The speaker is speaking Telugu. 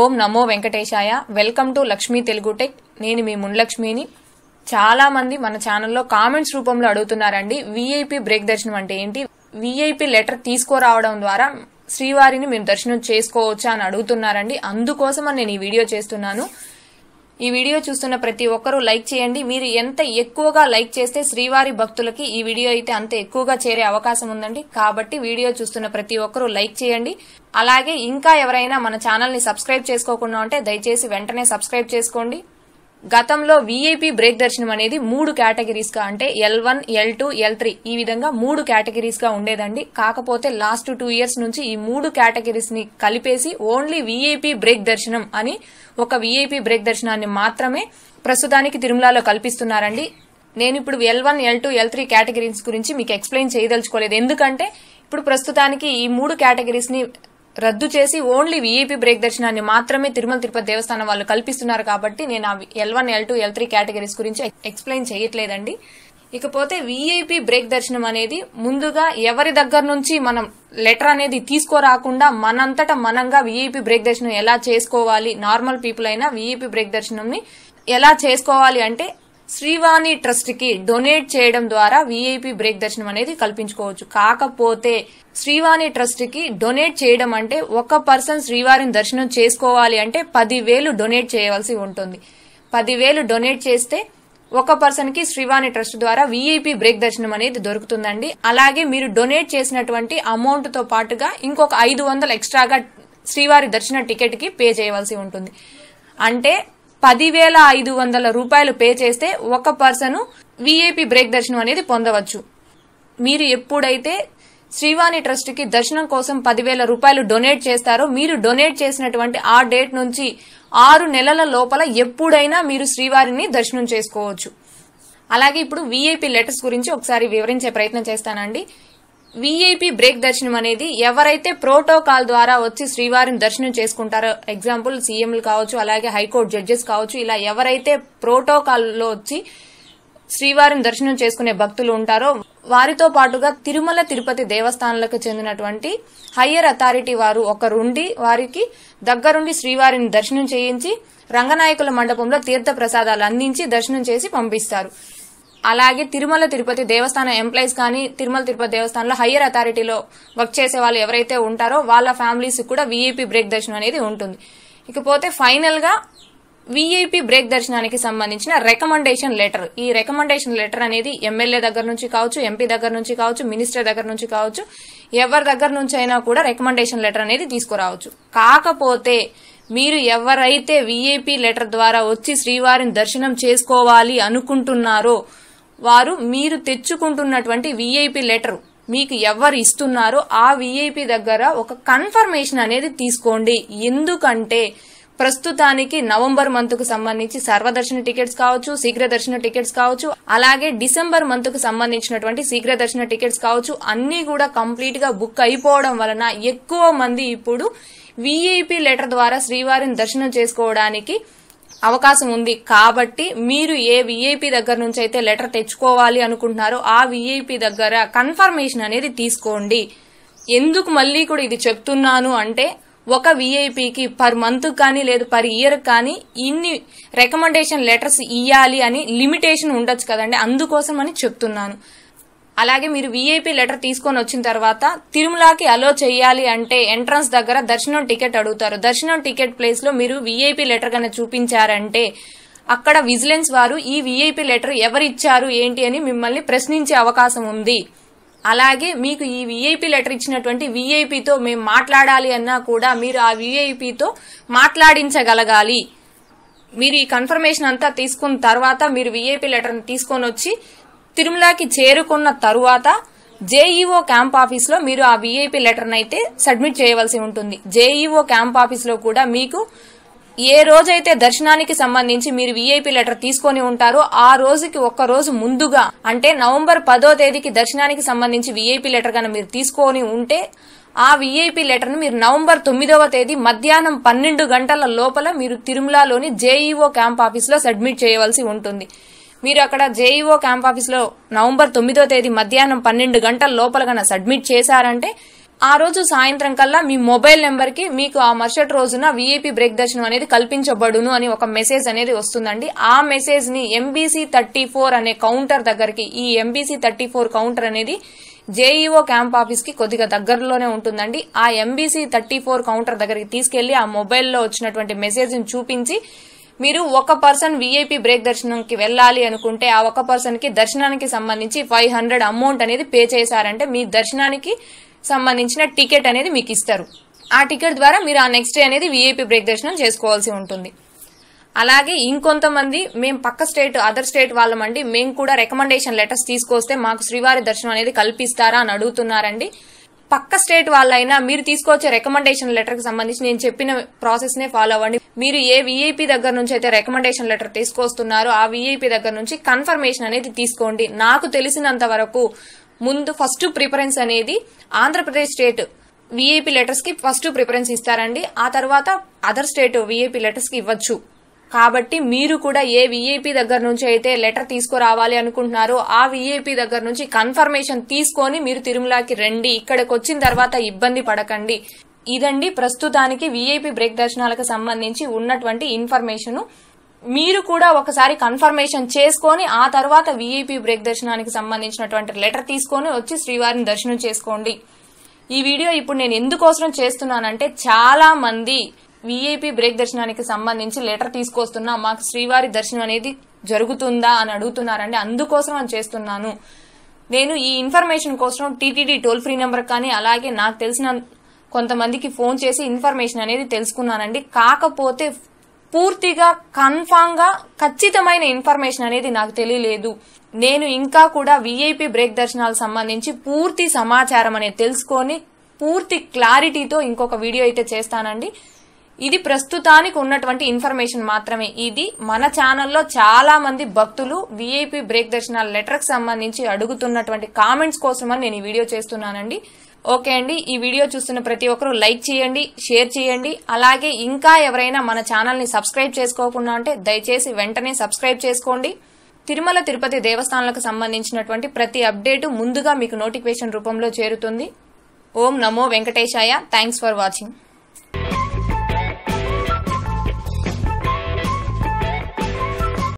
ఓం నమో వెంకటేశాయ welcome to Lakshmi Telugu tech నేను మీ మున్లక్ష్మిని చాలా మంది మన ఛానల్లో కామెంట్స్ రూపంలో అడుగుతున్నారండి వీఐపీ బ్రేక్ దర్శనం అంటే ఏంటి వీఐపీ లెటర్ తీసుకురావడం ద్వారా శ్రీవారిని మేము దర్శనం చేసుకోవచ్చా అని అడుగుతున్నారండి అందుకోసం నేను ఈ వీడియో చేస్తున్నాను ఈ వీడియో చూస్తున్న ప్రతి ఒక్కరూ లైక్ చేయండి మీరు ఎంత ఎక్కువగా లైక్ చేస్తే శ్రీవారి భక్తులకి ఈ వీడియో అయితే అంత ఎక్కువగా చేరే అవకాశం ఉందండి కాబట్టి వీడియో చూస్తున్న ప్రతి ఒక్కరూ లైక్ చేయండి అలాగే ఇంకా ఎవరైనా మన ఛానల్ ని సబ్స్క్రైబ్ చేసుకోకుండా ఉంటే దయచేసి వెంటనే సబ్స్క్రైబ్ చేసుకోండి గతంలో వీఐపీ బ్రేక్ దర్శనం అనేది మూడు కేటగిరీస్ గా అంటే L one L two L three ఈ విధంగా మూడు కేటగిరీస్ గా ఉండేదండి కాకపోతే లాస్ట్ టూ ఇయర్స్ నుంచి ఈ మూడు కేటగిరీస్ ని కలిపేసి ఓన్లీ వీఐపీ బ్రేక్ దర్శనం అని ఒక వీఐపీ బ్రేక్ దర్శనాన్ని మాత్రమే ప్రస్తుతానికి తిరుమలలో కల్పిస్తున్నారండి నేను ఇప్పుడు L one L two L three categories గురించి మీకు ఎక్స్ప్లెయిన్ చేయదలుచుకోలేదు ఎందుకంటే ఇప్పుడు ప్రస్తుతానికి ఈ మూడు కేటగిరీస్ ని రద్దు చేసి ఓన్లీ వీఐపీ బ్రేక్ దర్శనాన్ని మాత్రమే తిరుమల తిరుపతి దేవస్థానం వాళ్ళు కల్పిస్తున్నారు కాబట్టి నేను ఆ L one L two L three categories గురించి ఎక్స్ప్లెయిన్ చేయట్లేదండి ఇకపోతే వీఐపీ బ్రేక్ దర్శనం అనేది ముందుగా ఎవరి దగ్గర నుంచి మనం లెటర్ అనేది తీసుకోరాకుండా మనంతట మనంగా వీఐపీ బ్రేక్ దర్శనం ఎలా చేసుకోవాలి నార్మల్ పీపుల్ అయినా వీఐపీ బ్రేక్ దర్శనం ఎలా చేసుకోవాలి అంటే శ్రీవాణి ట్రస్ట్కి డొనేట్ చేయడం ద్వారా వీఐపీ బ్రేక్ దర్శనం అనేది కల్పించుకోవచ్చు కాకపోతే శ్రీవాణి ట్రస్ట్కి డొనేట్ చేయడం అంటే ఒక పర్సన్ శ్రీవారిని దర్శనం చేసుకోవాలి అంటే పదివేలు డొనేట్ చేయవలసి ఉంటుంది పదివేలు డొనేట్ చేస్తే ఒక పర్సన్ కి శ్రీవాణి ట్రస్ట్ ద్వారా వీఐపీ బ్రేక్ దర్శనం అనేది దొరుకుతుందండి అలాగే మీరు డొనేట్ చేసినటువంటి అమౌంట్ తో పాటుగా ఇంకొక ఐదు వందలు ఎక్స్ట్రాగా శ్రీవారి దర్శన టికెట్ కి పే చేయవలసి ఉంటుంది అంటే పదివేల ఐదు వందల రూపాయలు పే చేస్తే ఒక పర్సన్ వీఐపీ బ్రేక్ దర్శనం అనేది పొందవచ్చు మీరు ఎప్పుడైతే శ్రీవాణి ట్రస్ట్కి దర్శనం కోసం పదివేల రూపాయలు డొనేట్ చేస్తారో మీరు డొనేట్ చేసినటువంటి ఆ డేట్ నుంచి ఆరు నెలల లోపల ఎప్పుడైనా మీరు శ్రీవారిని దర్శనం చేసుకోవచ్చు అలాగే ఇప్పుడు వీఐపీ లెటర్స్ గురించి ఒకసారి వివరించే ప్రయత్నం చేస్తానండి వీఐపీ బ్రేక్ దర్శనం అనేది ఎవరైతే ప్రోటోకాల్ ద్వారా వచ్చి శ్రీవారిని దర్శనం చేసుకుంటారో ఎగ్జాంపుల్ సీఎంలు కావచ్చు అలాగే హైకోర్టు జడ్జెస్ కావచ్చు ఇలా ఎవరైతే ప్రోటోకాల్లో వచ్చి శ్రీవారిని దర్శనం చేసుకునే భక్తులు ఉంటారో వారితో పాటుగా తిరుమల తిరుపతి దేవస్థానాలకు చెందినటువంటి హయ్యర్ అథారిటీ వారు ఒకరుండి వారికి దగ్గరుండి శ్రీవారిని దర్శనం చేయించి రంగనాయకుల మండపంలో తీర్థ ప్రసాదాలు అందించి దర్శనం చేసి పంపిస్తారు అలాగే తిరుమల తిరుపతి దేవస్థానం ఎంప్లాయీస్ కానీ తిరుమల తిరుపతి దేవస్థానంలో హయ్యర్ అథారిటీలో వర్క్ చేసే వాళ్ళు ఎవరైతే ఉంటారో వాళ్ళ ఫ్యామిలీస్ కూడా వీఐపీ బ్రేక్ దర్శనం అనేది ఉంటుంది ఇకపోతే ఫైనల్ గా వీఐపీ బ్రేక్ దర్శనానికి సంబంధించిన రికమెండేషన్ లెటర్ ఈ రికమెండేషన్ లెటర్ అనేది ఎమ్మెల్యే దగ్గర నుంచి కావచ్చు ఎంపీ దగ్గర నుంచి కావచ్చు మినిస్టర్ దగ్గర నుంచి కావచ్చు ఎవరి దగ్గర నుంచి అయినా కూడా రికమెండేషన్ లెటర్ అనేది తీసుకురావచ్చు కాకపోతే మీరు ఎవరైతే వీఐపీ లెటర్ ద్వారా వచ్చి శ్రీవారిని దర్శనం చేసుకోవాలి అనుకుంటున్నారో వారు మీరు తెచ్చుకుంటున్నటువంటి వీఐపీ లెటర్ మీకు ఎవరు ఇస్తున్నారో ఆ వీఐపీ దగ్గర ఒక కన్ఫర్మేషన్ అనేది తీసుకోండి ఎందుకంటే ప్రస్తుతానికి నవంబర్ మంత్ కు సంబంధించి సర్వదర్శన టికెట్స్ కావచ్చు శీఘ్ర దర్శన టికెట్స్ కావచ్చు అలాగే డిసెంబర్ మంత్ కు సంబంధించినటువంటి శీఘ్ర దర్శన టికెట్స్ కావచ్చు అన్ని కూడా కంప్లీట్ గా బుక్ అయిపోవడం వలన ఎక్కువ మంది ఇప్పుడు వీఐపీ లెటర్ ద్వారా శ్రీవారిని దర్శనం చేసుకోవడానికి అవకాశం ఉంది కాబట్టి మీరు ఏ విఐపి దగ్గర నుంచి అయితే లెటర్ తెచ్చుకోవాలి అనుకుంటున్నారో ఆ విఐపి దగ్గర కన్ఫర్మేషన్ అనేది తీసుకోండి ఎందుకు మళ్ళీ కూడా ఇది చెప్తున్నాను అంటే ఒక విఐపికి పర్ మంత్ కానీ లేదు పర్ ఇయర్ కానీ ఇన్ని రికమెండేషన్ లెటర్స్ ఇవ్వాలి అని లిమిటేషన్ ఉండొచ్చు కదండి అందుకోసం అని చెప్తున్నాను అలాగే మీరు వీఐపీ లెటర్ తీసుకొని వచ్చిన తర్వాత తిరుమలకి అలో చేయాలి అంటే ఎంట్రన్స్ దగ్గర దర్శనం టికెట్ అడుగుతారు దర్శనం టికెట్ ప్లేస్ లో మీరు వీఐపీ లెటర్ కన్నా చూపించారంటే అక్కడ విజిలెన్స్ వారు ఈ వీఐపీ లెటర్ ఎవరిచ్చారు ఏంటి అని మిమ్మల్ని ప్రశ్నించే అవకాశం ఉంది అలాగే మీకు ఈ వీఐపీ లెటర్ ఇచ్చినటువంటి వీఐపీతో మేము మాట్లాడాలి అన్నా కూడా మీరు ఆ వీఐపీతో మాట్లాడించగలగాలి మీరు ఈ కన్ఫర్మేషన్ అంతా తీసుకున్న తర్వాత మీరు వీఐపీ లెటర్ని తీసుకొని వచ్చి తిరుమలకి చేరుకున్న తరువాత జేఈఓ క్యాంప్ ఆఫీస్లో మీరు ఆ విఐపి లెటర్ అయితే సబ్మిట్ చేయవలసి ఉంటుంది జేఈఓ క్యాంప్ ఆఫీస్లో కూడా మీకు ఏ రోజైతే దర్శనానికి సంబంధించి మీరు వీఐపీ లెటర్ తీసుకొని ఉంటారో ఆ రోజుకి ఒక్క రోజు ముందుగా అంటే నవంబర్ పదో తేదీకి దర్శనానికి సంబంధించి వీఐపీ లెటర్ గా మీరు తీసుకొని ఉంటే ఆ వీఐపీ లెటర్ను మీరు నవంబర్ తొమ్మిదవ తేదీ మధ్యాహ్నం పన్నెండు గంటల లోపల మీరు తిరుమలలోని జేఈఓ క్యాంప్ ఆఫీస్లో సబ్మిట్ చేయవలసి ఉంటుంది మీరు అక్కడ జేఈఓ క్యాంప్ ఆఫీస్లో నవంబర్ తొమ్మిదో తేదీ మధ్యాహ్నం పన్నెండు గంటల లోపల కన్నా సబ్మిట్ చేశారంటే ఆ రోజు సాయంత్రం కల్లా మీ మొబైల్ నెంబర్ కి మీకు ఆ మరుసటి రోజున వీఐపీ బ్రేక్ దర్శనం అనేది కల్పించబడును అని ఒక మెసేజ్ అనేది వస్తుందండి ఆ మెసేజ్ ని ఎంబీసీ థర్టీ ఫోర్ అనే కౌంటర్ దగ్గరికి ఈ ఎంబీసీ థర్టీ ఫోర్ కౌంటర్ అనేది జేఈఓ క్యాంప్ ఆఫీస్ కి కొద్దిగా దగ్గరలోనే ఉంటుందండి ఆ ఎంబీసీ థర్టీ ఫోర్ కౌంటర్ దగ్గరికి తీసుకెళ్లి ఆ మొబైల్లో వచ్చినటువంటి మెసేజ్ ని చూపించి మీరు ఒక పర్సన్ వీఐపీ బ్రేక్ దర్శనంకి వెళ్ళాలి అనుకుంటే ఆ ఒక పర్సన్ కి దర్శనానికి సంబంధించి ఫైవ్ హండ్రెడ్ అమౌంట్ అనేది పే చేశారంటే మీ దర్శనానికి సంబంధించిన టికెట్ అనేది మీకు ఇస్తారు ఆ టికెట్ ద్వారా మీరు ఆ నెక్స్ట్ డే అనేది వీఐపీ బ్రేక్ దర్శనం చేసుకోవాల్సి ఉంటుంది అలాగే ఇంకొంతమంది మేము పక్క స్టేట్ అదర్ స్టేట్ వాళ్ళమండి మేము కూడా రికమెండేషన్ లెటర్స్ తీసుకొస్తే మాకు శ్రీవారి దర్శనం అనేది కల్పిస్తారా అని అడుగుతున్నారండి పక్క స్టేట్ వాళ్ళైనా మీరు తీసుకొచ్చే రికమెండేషన్ లెటర్ కి సంబంధించి నేను చెప్పిన ప్రాసెస్ నే ఫాలో అవ్వండి మీరు ఏ విఐపి దగ్గర నుంచి అయితే రికమెండేషన్ లెటర్ తీసుకొస్తున్నారో ఆ విఐపి దగ్గర నుంచి కన్ఫర్మేషన్ అనేది తీసుకోండి నాకు తెలిసినంత వరకు ముందు ఫస్ట్ ప్రిఫరెన్స్ అనేది ఆంధ్రప్రదేశ్ స్టేట్ విఐపి లెటర్స్ కి ఫస్ట్ ప్రిఫరెన్స్ ఇస్తారండి ఆ తర్వాత అదర్ స్టేట్ విఐపి లెటర్స్ కి ఇవ్వచ్చు కాబట్టి మీరు కూడా ఏ విఐపి దగ్గర నుంచి అయితే లెటర్ తీసుకురావాలి అనుకుంటున్నారో ఆ విఐపి దగ్గర నుంచి కన్ఫర్మేషన్ తీసుకొని మీరు తిరుమలకి రండి ఇక్కడికి వచ్చిన తర్వాత ఇబ్బంది పడకండి ఇదండి ప్రస్తుతానికి విఐపి బ్రేక్ దర్శనాలకు సంబంధించి ఉన్నటువంటి ఇన్ఫర్మేషన్ మీరు కూడా ఒకసారి కన్ఫర్మేషన్ చేసుకొని ఆ తర్వాత విఐపి బ్రేక్ దర్శనానికి సంబంధించినటువంటి లెటర్ తీసుకొని వచ్చి శ్రీవారిని దర్శనం చేసుకోండి ఈ వీడియో ఇప్పుడు నేను ఎందుకోసం చేస్తున్నానంటే చాలా మంది వీఐపీ బ్రేక్ దర్శనానికి సంబంధించి లెటర్ తీసుకొస్తున్నా మాకు శ్రీవారి దర్శనం అనేది జరుగుతుందా అని అడుగుతున్నారండి అందుకోసం అని చేస్తున్నాను నేను ఈ ఇన్ఫర్మేషన్ కోసం టీటీడీ టోల్ ఫ్రీ నెంబర్ కానీ అలాగే నాకు తెలిసిన కొంతమందికి ఫోన్ చేసి ఇన్ఫర్మేషన్ అనేది తెలుసుకున్నానండి కాకపోతే పూర్తిగా కన్ఫామ్ గా ఖచ్చితమైన ఇన్ఫర్మేషన్ అనేది నాకు తెలియలేదు నేను ఇంకా కూడా విఐపి బ్రేక్ దర్శనాలకు సంబంధించి పూర్తి సమాచారం అనేది తెలుసుకొని పూర్తి క్లారిటీతో ఇంకొక వీడియో అయితే చేస్తానండి ఇది ప్రస్తుతానికి ఉన్నటువంటి ఇన్ఫర్మేషన్ మాత్రమే ఇది మన ఛానల్లో చాలా మంది భక్తులు విఐపి బ్రేక్ లెటర్ లెటర్కి సంబంధించి అడుగుతున్నటువంటి కామెంట్స్ కోసమని నేను ఈ వీడియో చేస్తున్నానండి ఓకే అండి ఈ వీడియో చూస్తున్న ప్రతి ఒక్కరూ లైక్ చేయండి షేర్ చేయండి అలాగే ఇంకా ఎవరైనా మన ఛానల్ని సబ్స్క్రైబ్ చేసుకోకుండా అంటే దయచేసి వెంటనే సబ్స్క్రైబ్ చేసుకోండి తిరుమల తిరుపతి దేవస్థానాలకు సంబంధించినటువంటి ప్రతి అప్డేటు ముందుగా మీకు నోటిఫికేషన్ రూపంలో చేరుతుంది ఓం నమో వెంకటేశాయ థ్యాంక్స్ ఫర్ వాచింగ్